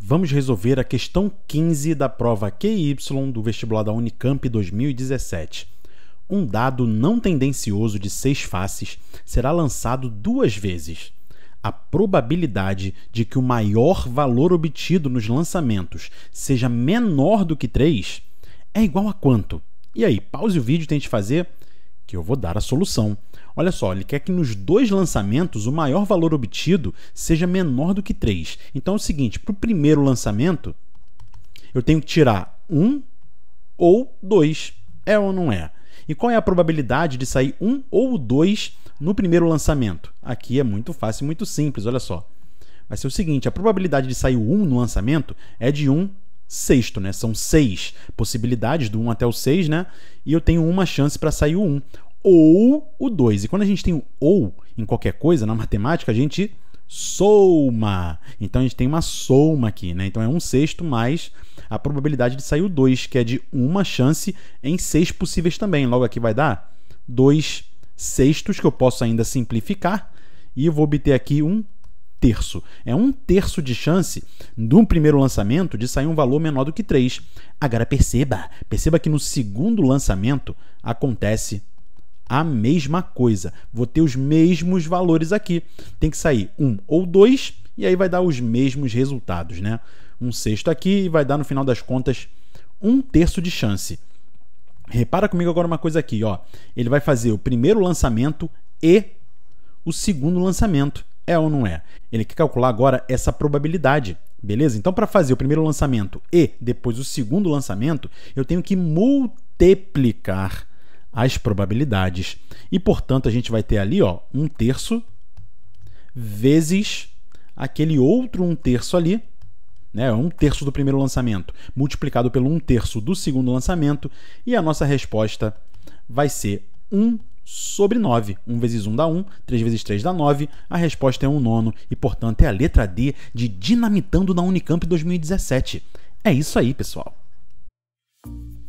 Vamos resolver a questão 15 da prova QY do vestibular da Unicamp 2017. Um dado não tendencioso de seis faces será lançado duas vezes. A probabilidade de que o maior valor obtido nos lançamentos seja menor do que 3 é igual a quanto? E aí, pause o vídeo e tente fazer que eu vou dar a solução. Olha só, ele quer que nos dois lançamentos o maior valor obtido seja menor do que 3. Então é o seguinte, para o primeiro lançamento, eu tenho que tirar 1 ou 2. É ou não é? E qual é a probabilidade de sair 1 ou 2 no primeiro lançamento? Aqui é muito fácil muito simples, olha só. Vai ser o seguinte, a probabilidade de sair 1 no lançamento é de 1 sexto, né? São seis possibilidades, do 1 um até o 6, né? E eu tenho uma chance para sair o 1 um, ou o 2. E quando a gente tem o ou em qualquer coisa, na matemática, a gente soma. Então a gente tem uma soma aqui, né? Então é um sexto mais a probabilidade de sair o 2, que é de uma chance em seis possíveis também. Logo aqui vai dar 2 sextos, que eu posso ainda simplificar. E eu vou obter aqui um terço. É um terço de chance de um primeiro lançamento de sair um valor menor do que 3. Agora perceba, perceba que no segundo lançamento acontece a mesma coisa. Vou ter os mesmos valores aqui. Tem que sair um ou dois e aí vai dar os mesmos resultados, né? Um sexto aqui e vai dar no final das contas um terço de chance. Repara comigo agora uma coisa aqui, ó. Ele vai fazer o primeiro lançamento e o segundo lançamento. É ou não é? Ele quer calcular agora essa probabilidade, beleza? Então, para fazer o primeiro lançamento e depois o segundo lançamento, eu tenho que multiplicar as probabilidades. E, portanto, a gente vai ter ali ó, um terço vezes aquele outro um terço ali, né, um terço do primeiro lançamento, multiplicado pelo um terço do segundo lançamento, e a nossa resposta vai ser 1 sobre 9. 1 vezes 1 dá 1, 3 vezes 3 dá 9, a resposta é um nono e, portanto, é a letra D de Dinamitando na Unicamp 2017. É isso aí, pessoal!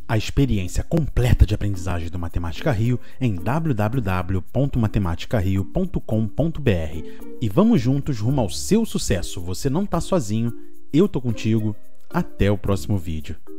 A experiência completa de aprendizagem do Matemática Rio é em www.matematicario.com.br e vamos juntos rumo ao seu sucesso. Você não está sozinho, eu tô contigo. Até o próximo vídeo.